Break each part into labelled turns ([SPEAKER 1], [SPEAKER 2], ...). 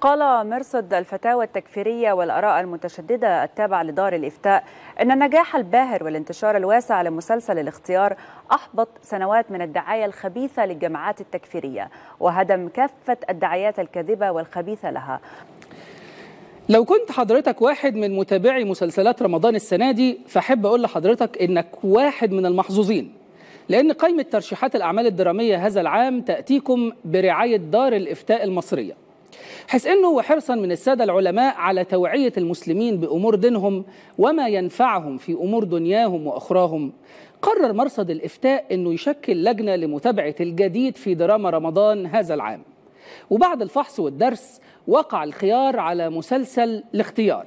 [SPEAKER 1] قال مرصد الفتاوى التكفيرية والآراء المتشددة التابعة لدار الإفتاء أن النجاح الباهر والانتشار الواسع لمسلسل الاختيار أحبط سنوات من الدعاية الخبيثة للجماعات التكفيرية وهدم كافة الدعايات الكاذبة والخبيثة لها
[SPEAKER 2] لو كنت حضرتك واحد من متابعي مسلسلات رمضان السنة دي فحب أقول لحضرتك إنك واحد من المحظوظين لأن قائمة ترشيحات الأعمال الدرامية هذا العام تأتيكم برعاية دار الإفتاء المصرية حيث أنه وحرصا من السادة العلماء على توعية المسلمين بأمور دينهم وما ينفعهم في أمور دنياهم وأخراهم قرر مرصد الإفتاء أنه يشكل لجنة لمتابعة الجديد في دراما رمضان هذا العام وبعد الفحص والدرس وقع الخيار على مسلسل الاختيار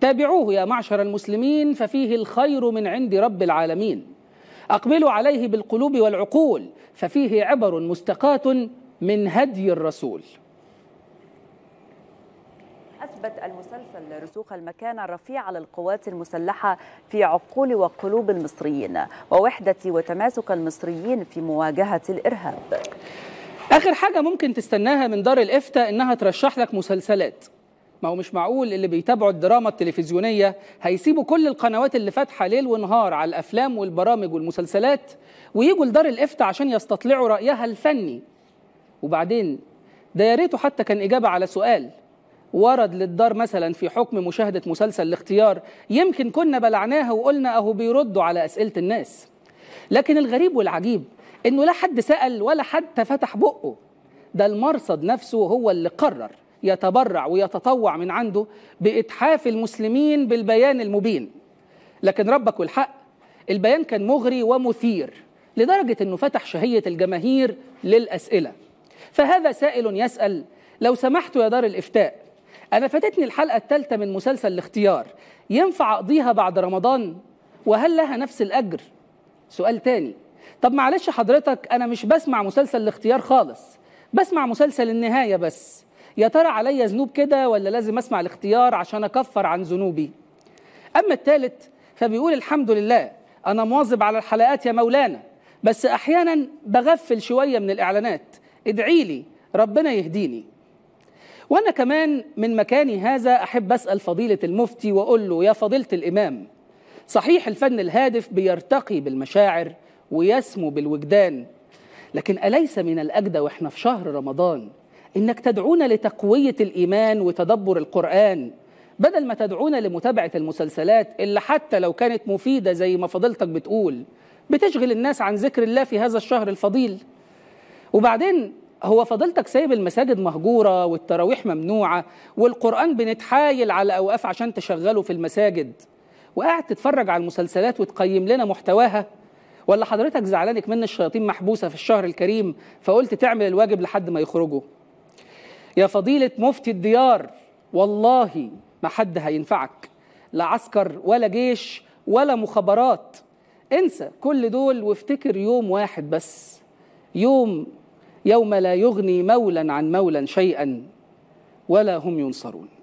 [SPEAKER 2] تابعوه يا معشر المسلمين ففيه الخير من عند رب العالمين أقبلوا عليه بالقلوب والعقول ففيه عبر مستقاة من هدي الرسول
[SPEAKER 1] أثبت المسلسل رسوخ المكانة الرفيعة للقوات المسلحة في عقول وقلوب المصريين ووحدة وتماسك المصريين في مواجهة الإرهاب
[SPEAKER 2] آخر حاجة ممكن تستناها من دار الإفتاء إنها ترشح لك مسلسلات ما هو مش معقول اللي بيتابعوا الدراما التلفزيونية هيسيبوا كل القنوات اللي فاتحة ليل ونهار على الأفلام والبرامج والمسلسلات ويجوا لدار الإفتاء عشان يستطلعوا رأيها الفني وبعدين ده يا ريته حتى كان إجابة على سؤال ورد للدار مثلا في حكم مشاهدة مسلسل الاختيار يمكن كنا بلعناها وقلنا أهو بيردوا على أسئلة الناس لكن الغريب والعجيب إنه لا حد سأل ولا حتى فتح بقه ده المرصد نفسه هو اللي قرر يتبرع ويتطوع من عنده بإتحاف المسلمين بالبيان المبين لكن ربك والحق البيان كان مغري ومثير لدرجة أنه فتح شهية الجماهير للأسئلة فهذا سائل يسأل لو سمحت يا دار الإفتاء أنا فاتتني الحلقة الثالثة من مسلسل الاختيار ينفع أقضيها بعد رمضان وهل لها نفس الأجر؟ سؤال تاني طب معلش حضرتك أنا مش بسمع مسلسل الاختيار خالص بسمع مسلسل النهاية بس يا ترى عليا ذنوب كده ولا لازم أسمع الاختيار عشان أكفر عن ذنوبي؟ أما التالت فبيقول الحمد لله أنا مواظب على الحلقات يا مولانا بس أحيانا بغفل شوية من الإعلانات ادعيلي ربنا يهديني وأنا كمان من مكاني هذا أحب أسأل فضيلة المفتي وأقول له يا فضيلة الإمام صحيح الفن الهادف بيرتقي بالمشاعر ويسمو بالوجدان لكن أليس من الأجدى وإحنا في شهر رمضان إنك تدعونا لتقوية الإيمان وتدبر القرآن بدل ما تدعونا لمتابعة المسلسلات اللي حتى لو كانت مفيدة زي ما فضلتك بتقول بتشغل الناس عن ذكر الله في هذا الشهر الفضيل وبعدين هو فضيلتك سايب المساجد مهجوره والتراويح ممنوعه والقران بنتحايل على اوقاف عشان تشغله في المساجد وقاعد تتفرج على المسلسلات وتقيم لنا محتواها ولا حضرتك زعلانك من الشياطين محبوسه في الشهر الكريم فقلت تعمل الواجب لحد ما يخرجوا يا فضيله مفتي الديار والله ما حد هينفعك لا عسكر ولا جيش ولا مخابرات انسى كل دول وافتكر يوم واحد بس يوم يوم لا يغني مولا عن مولا شيئا ولا هم ينصرون